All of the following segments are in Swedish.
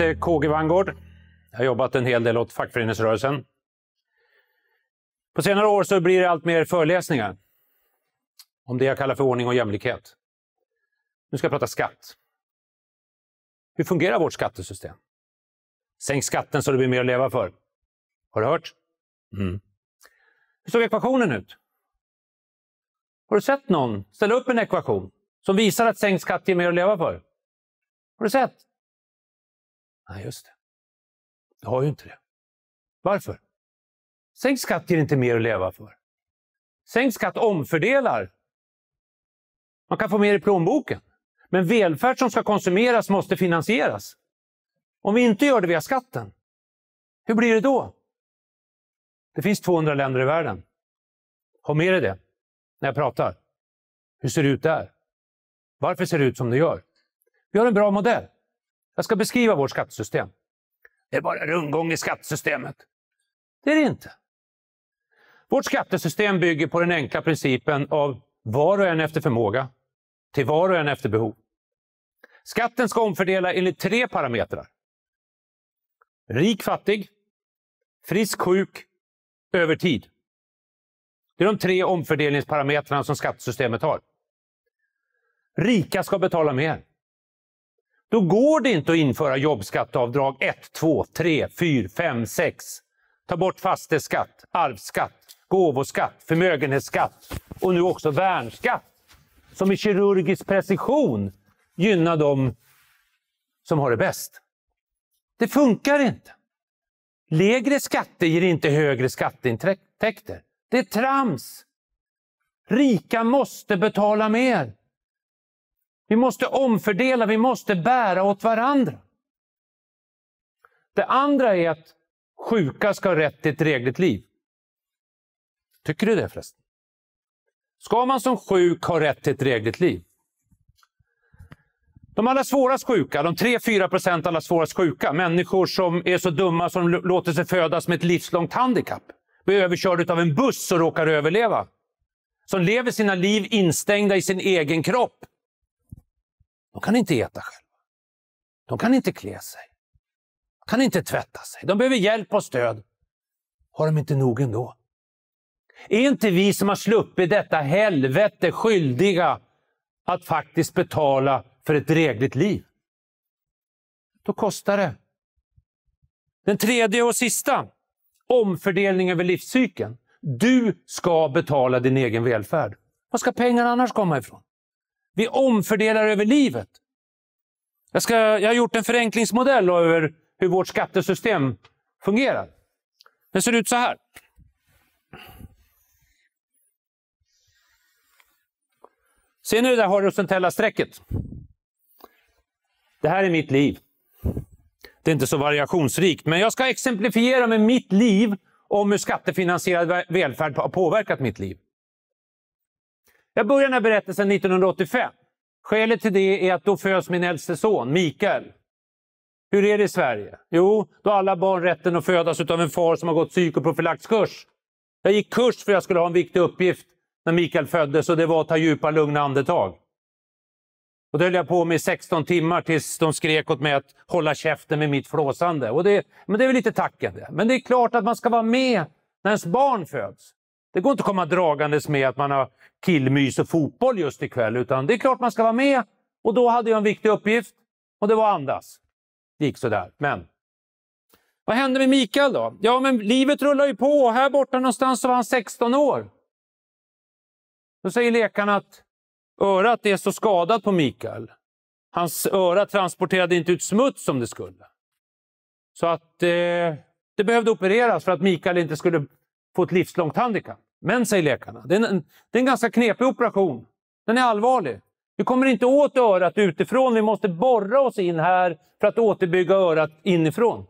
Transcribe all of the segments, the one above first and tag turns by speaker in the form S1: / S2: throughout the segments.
S1: heter KG Vangård. Jag har jobbat en hel del åt fackföreningsrörelsen. På senare år så blir det allt mer föreläsningar om det jag kallar för ordning och jämlikhet. Nu ska jag prata skatt. Hur fungerar vårt skattesystem? Sänk skatten så det blir mer att leva för. Har du hört? Mm. Hur såg ekvationen
S2: ut? Har du sett någon ställa upp en ekvation som visar att sänkt skatt ger mer att leva för? Har du sett? Nej, just det. Du har ju inte det. Varför? Sänkt skatt ger inte mer att leva för. Sänkt skatt omfördelar. Man kan få mer i plånboken.
S1: Men välfärd som ska konsumeras måste finansieras. Om vi inte gör det via skatten,
S2: hur blir det då? Det finns 200 länder i världen. Ha med dig det när jag pratar. Hur ser det ut där? Varför ser
S1: det ut som det gör? Vi har en bra modell. Jag ska beskriva vårt skattesystem. Det är bara rundgång i skattesystemet. Det är det inte. Vårt skattesystem bygger på den enkla principen av var och en efter förmåga, till var och en efter
S2: behov. Skatten ska omfördela enligt tre parametrar. Rik fattig, frisk sjuk, över tid.
S1: Det är de tre omfördelningsparametrarna som skattesystemet har. Rika ska betala mer. Då går det inte att införa jobbskatteavdrag 1, 2, 3, 4, 5, 6. Ta bort fastighetsskatt, arvsskatt, gåvoskatt, förmögenhetsskatt och nu också värnskatt som i kirurgisk precision gynnar de som har det bäst. Det funkar inte. Lägre skatter ger inte högre skatteintäkter. Det är trams. Rika måste betala mer. Vi måste omfördela, vi måste bära åt varandra. Det andra är att sjuka ska ha rätt till ett drägligt liv. Tycker du det förresten? Ska man som sjuk ha rätt till ett drägligt liv? De allra svårast sjuka, de 3-4 procent allra svårast sjuka, människor som är så dumma som låter sig födas med ett livslångt handikapp, blir överkörda av en buss och råkar överleva. Som lever sina liv instängda i sin egen kropp de kan inte äta själva. De kan inte klä sig. De kan inte tvätta sig. De behöver hjälp och stöd. Har de inte nog ändå? Är inte vi som har sluppit detta helvete skyldiga att faktiskt betala för ett drägligt liv? Då kostar det. Den tredje och sista, omfördelning över livscykeln. Du ska betala din egen välfärd. Var ska pengarna annars komma ifrån? Vi omfördelar över livet. Jag, ska, jag har gjort en förenklingsmodell över hur vårt skattesystem fungerar. Den ser ut så här. Ser ni det där horisontella strecket? Det här är mitt liv. Det är inte så variationsrikt, men jag ska exemplifiera med mitt liv om hur skattefinansierad välfärd har påverkat mitt liv. Jag börjar den här berättelsen 1985. Skälet till det är att då föds min äldste son, Mikael. Hur är det i Sverige? Jo, då har alla barn rätten att födas av en far som har gått psykoprofylaxkurs. Jag gick kurs för att jag skulle ha en viktig uppgift när Mikael föddes och det var att ta djupa lugna andetag. Och det höll jag på med i 16 timmar tills de skrek åt mig att hålla käften med mitt flåsande. Och det, men det är väl lite tacken det. Men det är klart att man ska vara med när ens barn föds. Det går inte att komma dragandes med att man har killmys och fotboll just ikväll, utan det är klart man ska vara med. Och då hade jag en viktig uppgift och det var att andas. Det gick sådär, men... Vad hände med Mikael då? Ja, men livet rullar ju på och här borta någonstans så var han 16 år. Då säger läkarna att örat är så skadat på Mikael. Hans öra transporterade inte ut smuts som det skulle. Så att eh, det behövde opereras för att Mikael inte skulle få ett livslångt handikapp. Men, säger läkarna, det är, en, det är en ganska knepig operation. Den är allvarlig. Vi kommer inte åt örat utifrån, vi måste borra oss in här för att återbygga örat inifrån.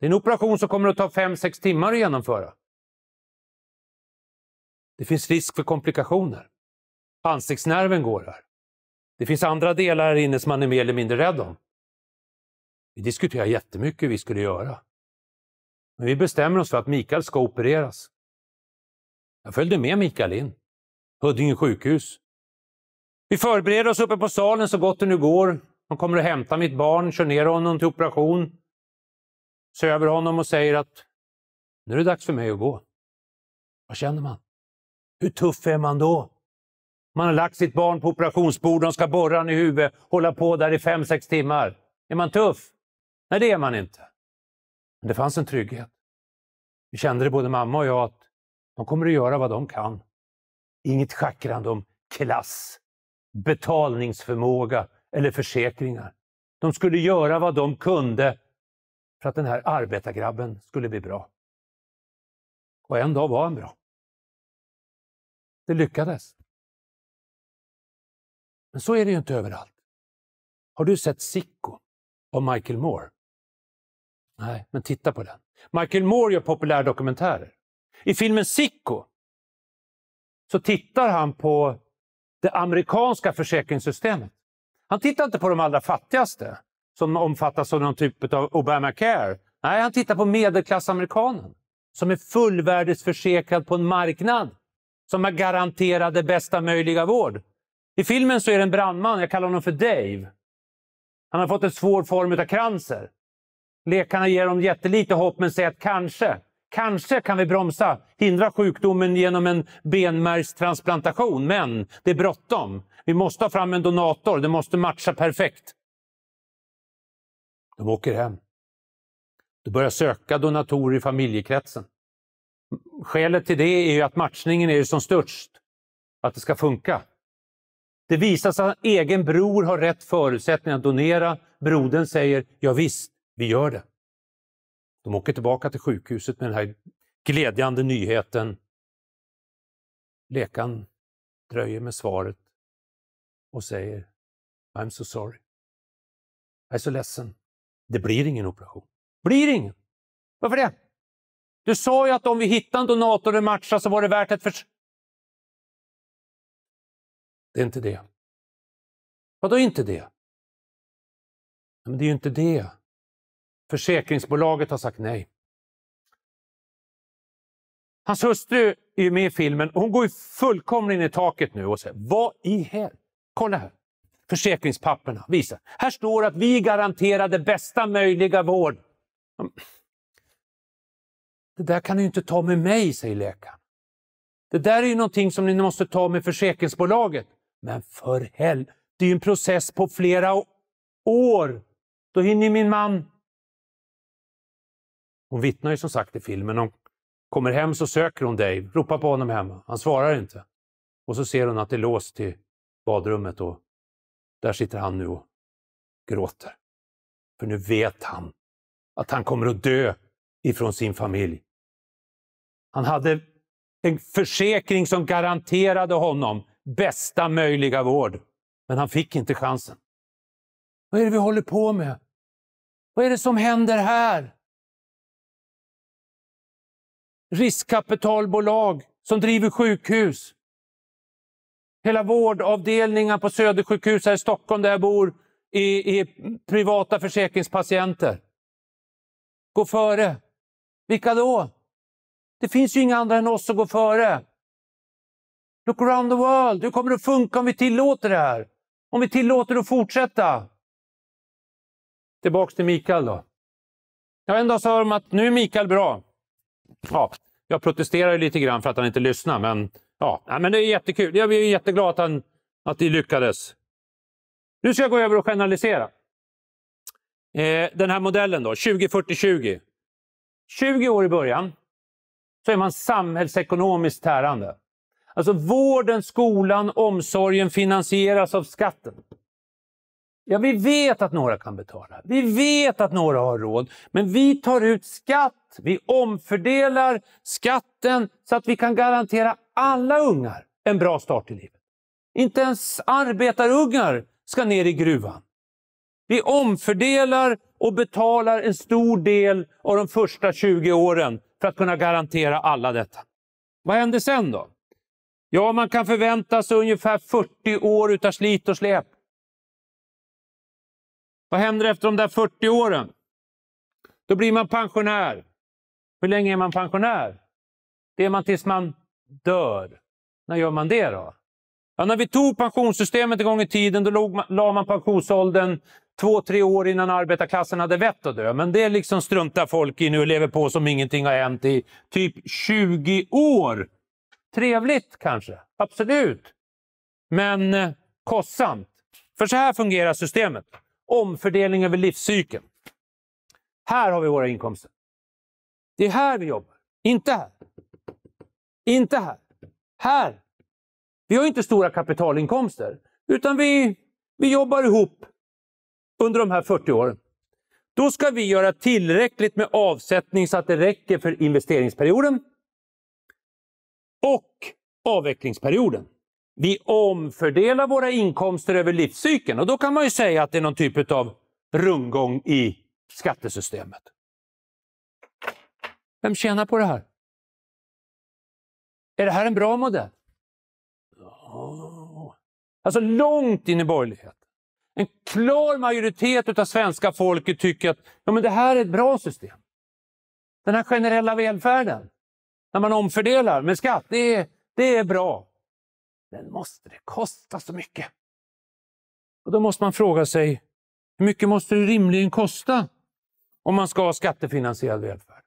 S2: Det är en operation som kommer att ta 5-6 timmar att genomföra. Det finns risk för komplikationer. Ansiktsnerven går här. Det
S1: finns andra delar här inne som man är mer eller mindre rädd om. Vi diskuterar jättemycket hur vi skulle göra. Men vi bestämmer oss för att Mikael ska opereras. Jag följde med Mikael in. Huddinge sjukhus. Vi förbereder oss uppe på salen så gott det nu går. De kommer och hämta mitt barn, kör ner honom till operation, söver honom och säger att nu är det dags för mig att gå. Vad känner man? Hur tuff är man då? Man har lagt sitt barn på operationsbord, de ska borra honom i huvudet, hålla på där i fem sex timmar. Är man tuff? Nej, det är man inte. Men det fanns en trygghet. Vi kände det både mamma och jag att de kommer att göra vad de kan. Inget schackrande om klass, betalningsförmåga eller försäkringar. De skulle göra vad de kunde för att
S2: den här arbetargrabben skulle bli bra. Och en dag var han bra. Det lyckades. Men så är det ju inte överallt. Har du sett Sicko av Michael Moore?
S1: Nej, men titta på den. Michael Moore gör populärdokumentärer. I filmen Sicko så tittar han på det amerikanska försäkringssystemet. Han tittar inte på de allra fattigaste som omfattas av någon typ av Obamacare. Nej, han tittar på medelklassamerikanen som är fullvärdesförsäkrad på en marknad som är garanterade bästa möjliga vård. I filmen så är det en brandman, jag kallar honom för Dave. Han har fått en svår form av cancer. Läkarna ger dem jättelite hopp men säger att kanske, kanske kan vi bromsa, hindra sjukdomen genom en benmärgstransplantation. Men det är bråttom. Vi måste ha fram en donator, det måste matcha perfekt. De åker hem. De börjar söka donatorer i familjekretsen. Skälet till det är att matchningen är som störst. Att det ska funka. Det visar sig att egen bror har rätt förutsättningar att donera. Brodern säger ja, visst, vi gör det.
S2: De åker tillbaka till sjukhuset med den här glädjande nyheten. Läkaren dröjer med svaret och säger I'm so sorry. Jag är så ledsen. Det blir ingen operation. Blir ingen! Varför det? Du sa ju att om vi hittar en donator och matchar så var det värt ett försök. Det är inte det. Vadå inte det? Men det är ju inte det. Försäkringsbolaget har sagt nej. Hans hustru är med i
S1: filmen och hon går ju fullkomligt in i taket nu och säger Vad i helvete? Kolla här! Försäkringspapperna visar. Här står att vi garanterade bästa möjliga vård. Mm. Det där kan ni inte ta med mig, säger läkaren. Det där är ju någonting som ni måste ta med försäkringsbolaget. Men för helvete, det är ju en process på flera år. Då hinner min man hon vittnar ju som sagt i filmen om kommer hem så söker hon Dave, ropar på honom hemma. Han svarar inte. Och så ser hon att det är låst till badrummet och där sitter han nu och gråter. För nu vet han att han kommer att dö ifrån sin familj.
S2: Han hade en
S1: försäkring som garanterade honom bästa möjliga vård. Men han fick inte
S2: chansen. Vad är det vi håller på med? Vad är det som händer här? riskkapitalbolag som driver sjukhus. Hela vårdavdelningar på Södersjukhus här i
S1: Stockholm där jag bor i, i privata försäkringspatienter. Gå före. Vilka då? Det finns ju inga andra än oss som går före.
S2: Look around the world. Hur kommer det att funka om vi tillåter det här? Om vi tillåter det att fortsätta? Tillbaks till Mikael då. Ja,
S1: en dag sa de att nu är Mikael bra ja, jag protesterar lite grann för att han inte lyssnar, men, ja, men det är jättekul. Jag är jätteglad att, han, att det lyckades. Nu ska jag gå över och generalisera. Eh, den här modellen då, 20-40-20. 20 år i början så är man samhällsekonomiskt tärande. Alltså vården, skolan, omsorgen finansieras av skatten. Ja, vi vet att några kan betala. Vi vet att några har råd. Men vi tar ut skatt. Vi omfördelar skatten så att vi kan garantera alla ungar en bra start i livet. Inte ens arbetarungar ska ner i gruvan. Vi omfördelar och betalar en stor del av de första 20 åren för att kunna garantera alla detta. Vad händer sen
S2: då? Ja, man kan förvänta sig ungefär 40 år utav slit och släp. Vad händer efter de där 40 åren? Då blir man pensionär. Hur länge är man pensionär? Det är man tills man
S1: dör. När gör man det då? Ja, när vi tog pensionssystemet en gång i tiden då låg man, la man pensionsåldern två, tre år innan arbetarklassen hade vett att dö. Men det liksom struntar folk i nu och lever på som ingenting har hänt i typ 20 år. Trevligt kanske, absolut. Men eh, kostsamt. För så här fungerar systemet. Omfördelning över livscykeln. Här har vi våra inkomster. Det är här vi jobbar. Inte här. Inte här. Här. Vi har inte stora kapitalinkomster, utan vi, vi jobbar ihop under de här 40 åren. Då ska vi göra tillräckligt med avsättning så att det räcker för investeringsperioden och avvecklingsperioden. Vi omfördelar våra inkomster över livscykeln och då kan man ju säga att det är någon typ av rundgång i skattesystemet.
S2: Vem tjänar på det här? Är det här en bra modell? Alltså långt in i borgerlighet.
S1: En klar majoritet av svenska folket tycker att ja, men det här är ett bra system.
S2: Den här generella välfärden, när man omfördelar med skatt, det är, det är bra. Men måste det kosta så mycket? Och
S1: då måste man fråga sig, hur mycket måste det rimligen kosta om man ska ha skattefinansierad välfärd?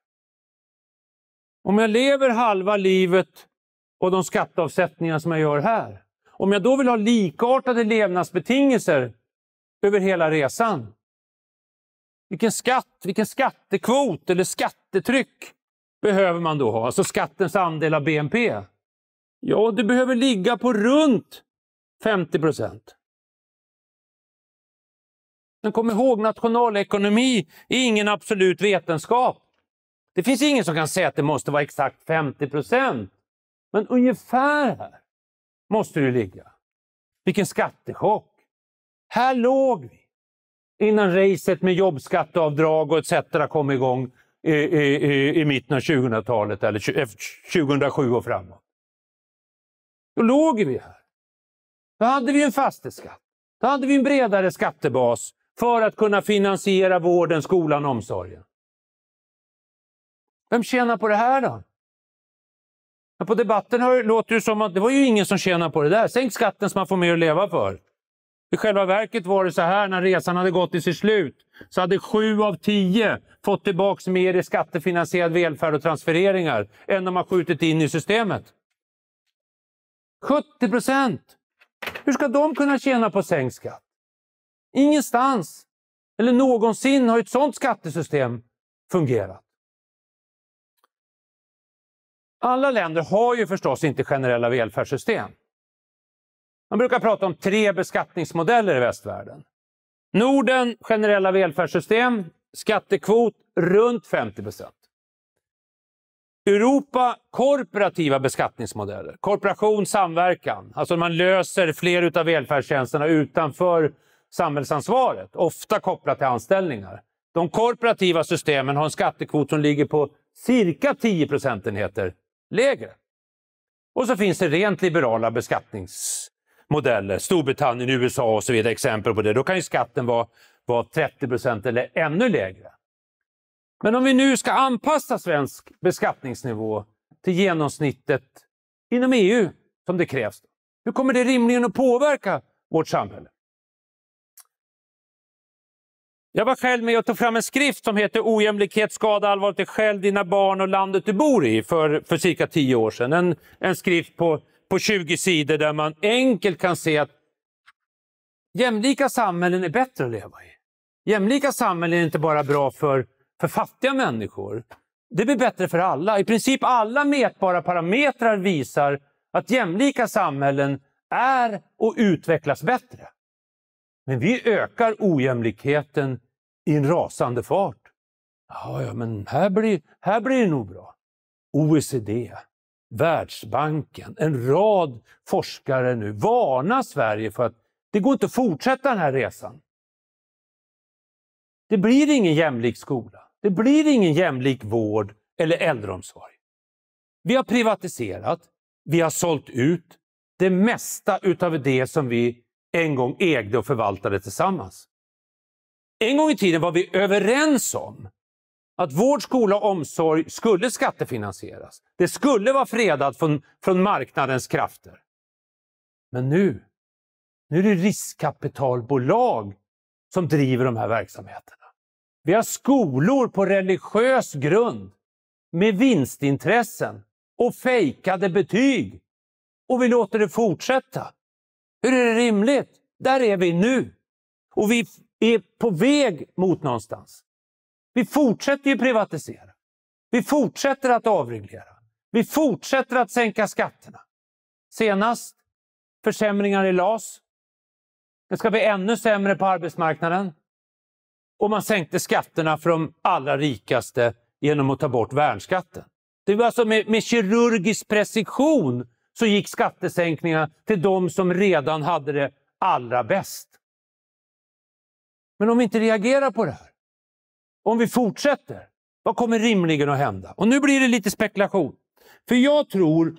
S1: Om jag lever halva livet och de skatteavsättningar som jag gör här, om jag då vill ha likartade levnadsbetingelser över hela resan, vilken skatt, vilken skattekvot eller skattetryck behöver man då ha? Alltså skattens andel av BNP. Ja, du behöver ligga på runt 50 procent. Men kom ihåg, nationalekonomi är ingen absolut vetenskap. Det finns ingen som kan säga att det måste vara exakt 50 procent. Men ungefär här måste du ligga. Vilken skattechock! Här låg vi innan racet med jobbskatteavdrag och etc. kom igång i, i, i, i mitten av 2000-talet, eller 2007 och framåt. Då låg vi här. Då hade vi en fastighetsskatt. Då hade vi en bredare skattebas för att kunna finansiera vården, skolan och omsorgen. Vem tjänar på det här då? Men på debatten hör, låter det som att det var ju ingen som tjänade på det där. Sänk skatten så man får mer att leva för. I själva verket var det så här när resan hade gått till sitt slut så hade sju av tio fått tillbaka mer i skattefinansierad välfärd och transfereringar än de har skjutit in i systemet. 70 procent! Hur ska de kunna tjäna på sänkt skatt?
S2: Ingenstans eller någonsin har ett sådant skattesystem fungerat. Alla länder har ju förstås inte generella välfärdssystem. Man brukar prata om tre beskattningsmodeller i
S1: västvärlden. Norden, generella välfärdssystem, skattekvot runt 50 procent. Europa korporativa beskattningsmodeller. Korporation, samverkan. Alltså man löser fler av välfärdstjänsterna utanför samhällsansvaret, ofta kopplat till anställningar. De korporativa systemen har en skattekvot som ligger på cirka 10 procentenheter lägre. Och så finns det rent liberala beskattningsmodeller. Storbritannien, USA och så vidare exempel på det. Då kan ju skatten vara, vara 30 procent eller ännu lägre. Men om vi nu ska anpassa svensk beskattningsnivå till genomsnittet inom EU, som det krävs, hur kommer det rimligen att påverka vårt samhälle? Jag var själv med och tog fram en skrift som heter Ojämlikhet, skada, allvarligt dig själv, dina barn och landet du bor i för, för cirka tio år sedan. En, en skrift på, på 20 sidor där man enkelt kan se att jämlika samhällen är bättre att leva i. Jämlika samhällen är inte bara bra för för fattiga människor, det blir bättre för alla. I princip alla mätbara parametrar visar att jämlika samhällen är och utvecklas bättre. Men vi ökar ojämlikheten i en rasande fart. Ja, men här blir, här blir det nog bra. OECD, Världsbanken, en rad forskare nu varnar Sverige för att det går inte att fortsätta den här resan. Det blir ingen jämlik skola. Det blir ingen jämlik vård eller äldreomsorg. Vi har privatiserat, vi har sålt ut det mesta utav det som vi en gång ägde och förvaltade tillsammans. En gång i tiden var vi överens om att vård, skola och omsorg skulle skattefinansieras. Det skulle vara fredat från, från marknadens krafter. Men nu, nu är det riskkapitalbolag som driver de här verksamheterna. Vi har skolor på religiös grund med vinstintressen och fejkade betyg. Och vi låter det fortsätta. Hur är det rimligt? Där är vi nu. Och vi är på väg mot någonstans. Vi fortsätter ju privatisera. Vi fortsätter att avreglera. Vi fortsätter att sänka skatterna. Senast försämringar i LAS. Det ska bli ännu sämre på arbetsmarknaden. Och man sänkte skatterna för de allra rikaste genom att ta bort värnskatten. Det var alltså med, med kirurgisk precision så gick skattesänkningarna till de som redan hade det allra bäst. Men om vi inte reagerar på det här, om vi fortsätter, vad kommer rimligen att hända? Och nu blir det lite spekulation. För jag tror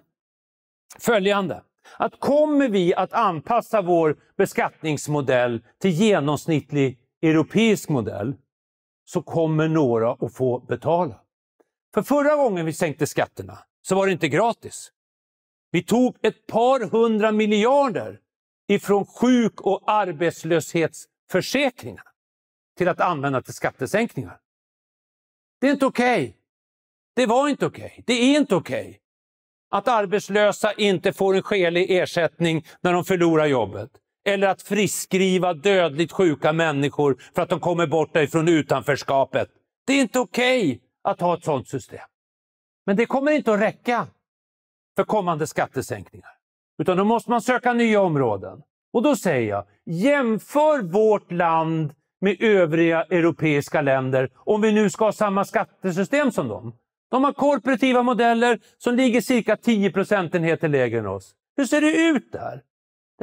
S1: följande. Att kommer vi att anpassa vår beskattningsmodell till genomsnittlig europeisk modell så kommer några att få betala. För förra gången vi sänkte skatterna så var det inte gratis. Vi tog ett par hundra miljarder ifrån sjuk och arbetslöshetsförsäkringar till att använda till skattesänkningar. Det är inte okej. Okay. Det var inte okej. Okay. Det är inte okej. Okay. Att arbetslösa inte får en skälig ersättning när de förlorar jobbet eller att friskriva dödligt sjuka människor för att de kommer bort ifrån utanförskapet. Det är inte okej okay att ha ett sådant system. Men det kommer inte att räcka för kommande skattesänkningar. Utan då måste man söka nya områden. Och då säger jag, jämför vårt land med övriga europeiska länder om vi nu ska ha samma skattesystem som dem. De har korporativa modeller som ligger cirka 10 procentenheter lägre än oss. Hur ser det ut där?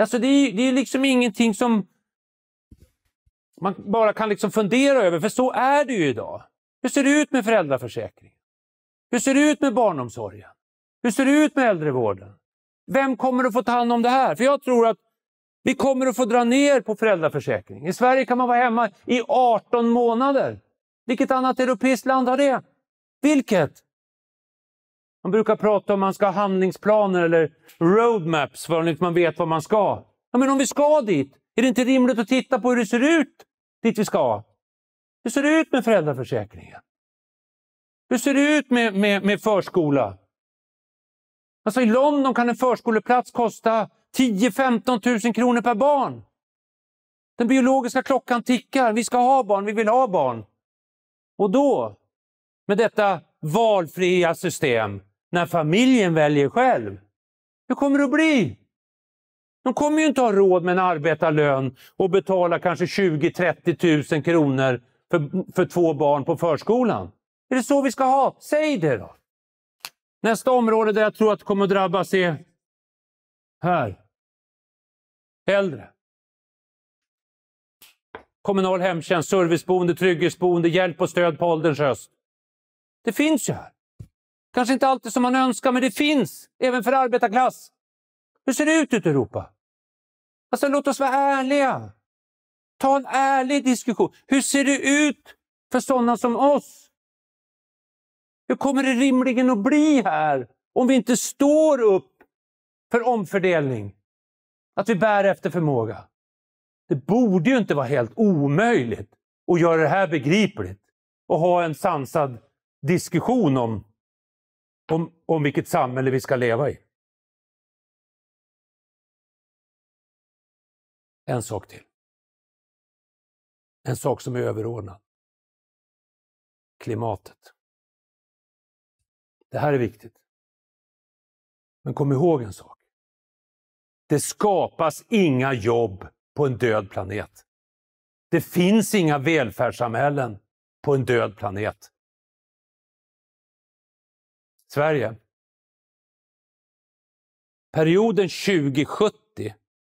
S1: Alltså det, är, det är liksom ingenting som man bara kan liksom fundera över, för så är det ju idag. Hur ser det ut med föräldraförsäkringen? Hur ser det ut med barnomsorgen? Hur ser det ut med äldrevården? Vem kommer att få ta hand om det här? För jag tror att vi kommer att få dra ner på föräldraförsäkring. I Sverige kan man vara hemma i 18 månader. Vilket annat europeiskt land har det? Vilket? Man brukar prata om man ska ha handlingsplaner eller roadmaps för att man vet vad man ska. Ja, men om vi ska dit, är det inte rimligt att titta på hur det ser ut dit vi ska? Hur ser det ut med föräldraförsäkringen? Hur ser det ut med, med, med förskola? Alltså I London kan en förskoleplats kosta 10 15 000 kronor per barn. Den biologiska klockan tickar. Vi ska ha barn, vi vill ha barn. Och då, med detta valfria system, när familjen väljer själv. Hur kommer det att bli? De kommer ju inte ha råd med en arbetarlön och betala kanske 20 30 000 kronor för, för två barn på förskolan. Är det
S2: så vi ska ha? Säg det då! Nästa område där jag tror att det kommer att drabbas är här. Äldre. Kommunal hemtjänst, serviceboende, trygghetsboende, hjälp och stöd på ålderns höst.
S1: Det finns ju här. Kanske inte alltid som man önskar, men det finns, även för arbetarklass. Hur ser det ut ute i Europa? Alltså, låt oss vara ärliga. Ta en ärlig diskussion. Hur ser det ut för sådana som oss? Hur kommer det rimligen att bli här om vi inte står upp för omfördelning? Att vi bär efter förmåga. Det borde ju inte vara helt omöjligt att göra det här begripligt och ha en sansad
S2: diskussion om om, om vilket samhälle vi ska leva i. En sak till. En sak som är överordnad. Klimatet. Det här är viktigt. Men kom ihåg en sak. Det skapas inga jobb på en död planet. Det finns inga välfärdssamhällen på en död planet. Sverige. Perioden 2070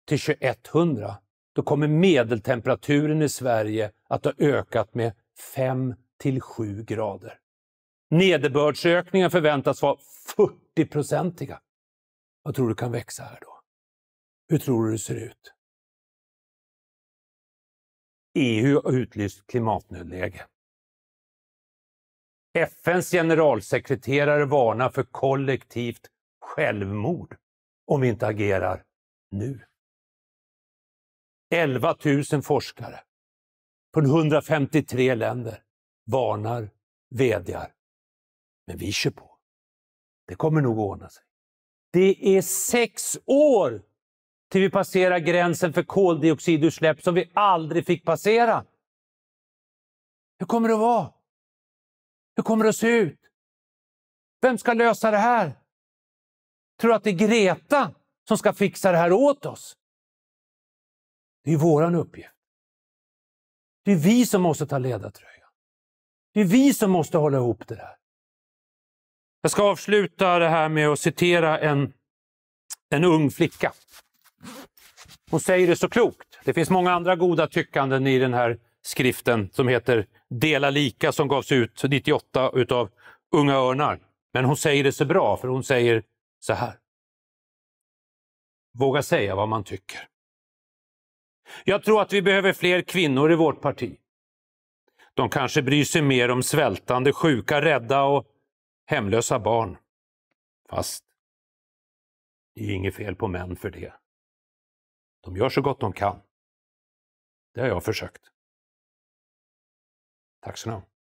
S2: till 2100 då kommer medeltemperaturen
S1: i Sverige att ha ökat med 5 till 7 grader.
S2: Nederbördsökningen förväntas vara 40-procentiga. Vad tror du kan växa här då? Hur tror du det ser ut? EU har utlyst klimatnödläge.
S1: FNs generalsekreterare varnar för kollektivt självmord om vi inte agerar nu. 11 000 forskare
S2: från 153 länder varnar, vädjar. Men vi kör på. Det kommer nog att ordna sig. Det är
S1: sex år till vi passerar gränsen för koldioxidutsläpp som vi aldrig
S2: fick passera. Hur kommer det att vara? Hur kommer det att se ut? Vem ska lösa det här? Tror du att det är Greta som ska fixa det här åt oss? Det är våran uppgift. Det är vi som måste ta ledartröjan. Det är vi som måste hålla ihop det där. Jag ska avsluta det här med att citera en,
S1: en ung flicka. Hon säger det så klokt. Det finns många andra goda tyckanden i den här skriften som heter Dela lika som gavs ut 98 utav
S2: Unga Örnar. Men hon säger det så bra, för hon säger så här. Våga säga vad man tycker. Jag tror att vi behöver fler
S1: kvinnor i vårt parti. De kanske bryr sig mer om svältande, sjuka,
S2: rädda och hemlösa barn. Fast det är inget fel på män för det. De gör så gott de kan. Det har jag försökt. Tack ska ni ha.